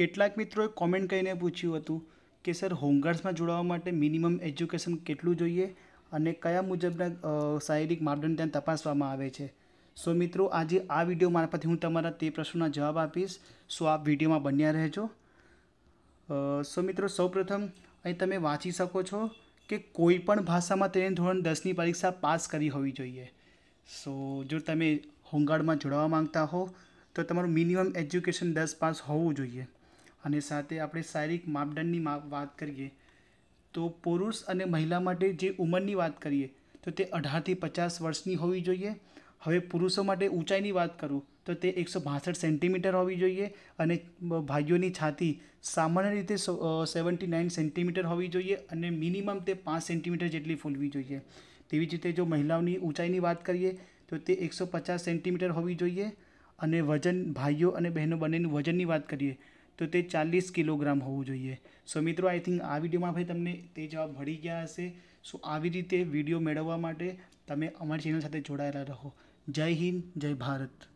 કેટલાક મિત્રોએ કોમેન્ટ કરીને પૂછ્યું હતું કે સર હોમગાર્ડ્સમાં જોડાવા માટે મિનિમમ એજ્યુકેશન કેટલું જોઈએ અને કયા મુજબના શારીરિક માપદંડ ત્યાં તપાસવામાં આવે છે સો મિત્રો આજે આ વિડીયો મારફતે હું તમારા તે પ્રશ્નોના જવાબ આપીશ સો આ વિડીયોમાં બન્યા રહેજો સો મિત્રો સૌપ્રથમ અહીં તમે વાંચી શકો છો કે કોઈ પણ ભાષામાં તેને ધોરણ દસની પરીક્ષા પાસ કરી હોવી જોઈએ સો જો તમે હોમગાર્ડમાં જોડાવા માંગતા હો તો તમારું મિનિમમ એજ્યુકેશન દસ પાસ હોવું જોઈએ અને સાથે આપણે શારીરિક માપદંડની વાત કરીએ તો પુરુષ અને મહિલા માટે જે ઉંમરની વાત કરીએ તો તે અઢારથી પચાસ વર્ષની હોવી જોઈએ હવે પુરુષો માટે ઊંચાઈની વાત કરું તો તે એકસો બાસઠ સેન્ટીમીટર હોવી જોઈએ અને ભાઈઓની છાતી સામાન્ય રીતે સેવન્ટી નાઇન સેન્ટીમીટર હોવી જોઈએ અને મિનિમમ તે પાંચ સેન્ટીમીટર જેટલી ફૂલવી જોઈએ તેવી જ રીતે જો મહિલાઓની ઊંચાઈની વાત કરીએ તો તે એકસો પચાસ સેન્ટીમીટર હોવી જોઈએ અને વજન ભાઈઓ અને બહેનો બંનેનું વજનની વાત કરીએ તો તે ચાલીસ કિલોગ્રામ હોવું જોઈએ સો મિત્રો આઈ થિંક આ વિડીયોમાં ભાઈ તમને તે જવાબ મળી ગયા હશે સો આવી રીતે વિડીયો મેળવવા માટે તમે અમારી ચેનલ સાથે જોડાયેલા રહો જય હિન્દ જય ભારત